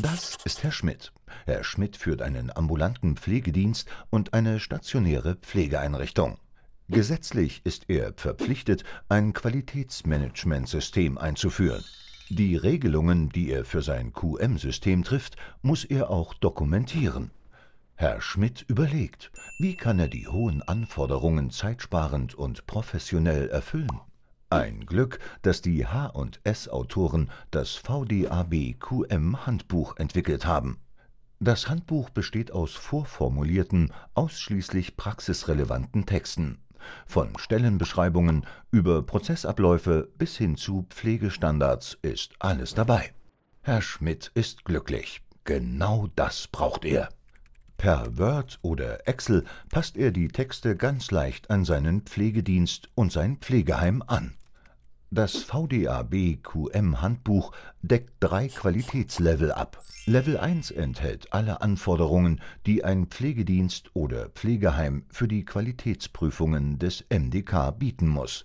Das ist Herr Schmidt. Herr Schmidt führt einen ambulanten Pflegedienst und eine stationäre Pflegeeinrichtung. Gesetzlich ist er verpflichtet, ein Qualitätsmanagementsystem einzuführen. Die Regelungen, die er für sein QM-System trifft, muss er auch dokumentieren. Herr Schmidt überlegt, wie kann er die hohen Anforderungen zeitsparend und professionell erfüllen? Ein Glück, dass die H&S-Autoren das vdabqm handbuch entwickelt haben. Das Handbuch besteht aus vorformulierten, ausschließlich praxisrelevanten Texten. Von Stellenbeschreibungen über Prozessabläufe bis hin zu Pflegestandards ist alles dabei. Herr Schmidt ist glücklich. Genau das braucht er. Per Word oder Excel passt er die Texte ganz leicht an seinen Pflegedienst und sein Pflegeheim an. Das VDAB QM Handbuch deckt drei Qualitätslevel ab. Level 1 enthält alle Anforderungen, die ein Pflegedienst oder Pflegeheim für die Qualitätsprüfungen des MDK bieten muss.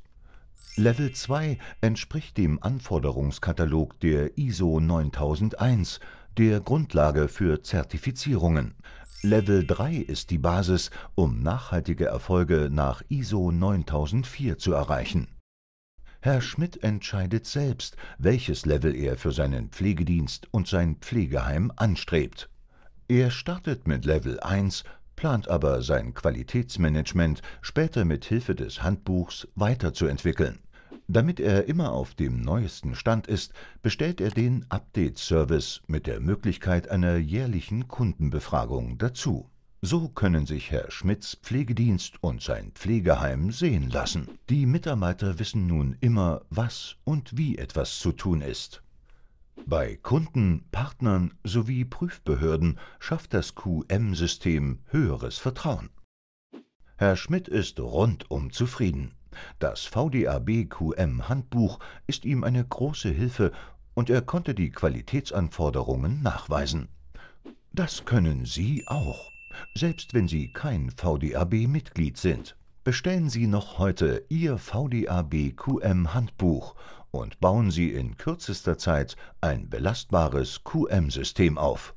Level 2 entspricht dem Anforderungskatalog der ISO 9001, der Grundlage für Zertifizierungen. Level 3 ist die Basis, um nachhaltige Erfolge nach ISO 9004 zu erreichen. Herr Schmidt entscheidet selbst, welches Level er für seinen Pflegedienst und sein Pflegeheim anstrebt. Er startet mit Level 1, plant aber sein Qualitätsmanagement später mit Hilfe des Handbuchs weiterzuentwickeln. Damit er immer auf dem neuesten Stand ist, bestellt er den Update-Service mit der Möglichkeit einer jährlichen Kundenbefragung dazu. So können sich Herr Schmidts Pflegedienst und sein Pflegeheim sehen lassen. Die Mitarbeiter wissen nun immer, was und wie etwas zu tun ist. Bei Kunden, Partnern sowie Prüfbehörden schafft das QM-System höheres Vertrauen. Herr Schmidt ist rundum zufrieden. Das VDAB-QM-Handbuch ist ihm eine große Hilfe und er konnte die Qualitätsanforderungen nachweisen. Das können Sie auch, selbst wenn Sie kein VDAB-Mitglied sind. Bestellen Sie noch heute Ihr VDAB-QM-Handbuch und bauen Sie in kürzester Zeit ein belastbares QM-System auf.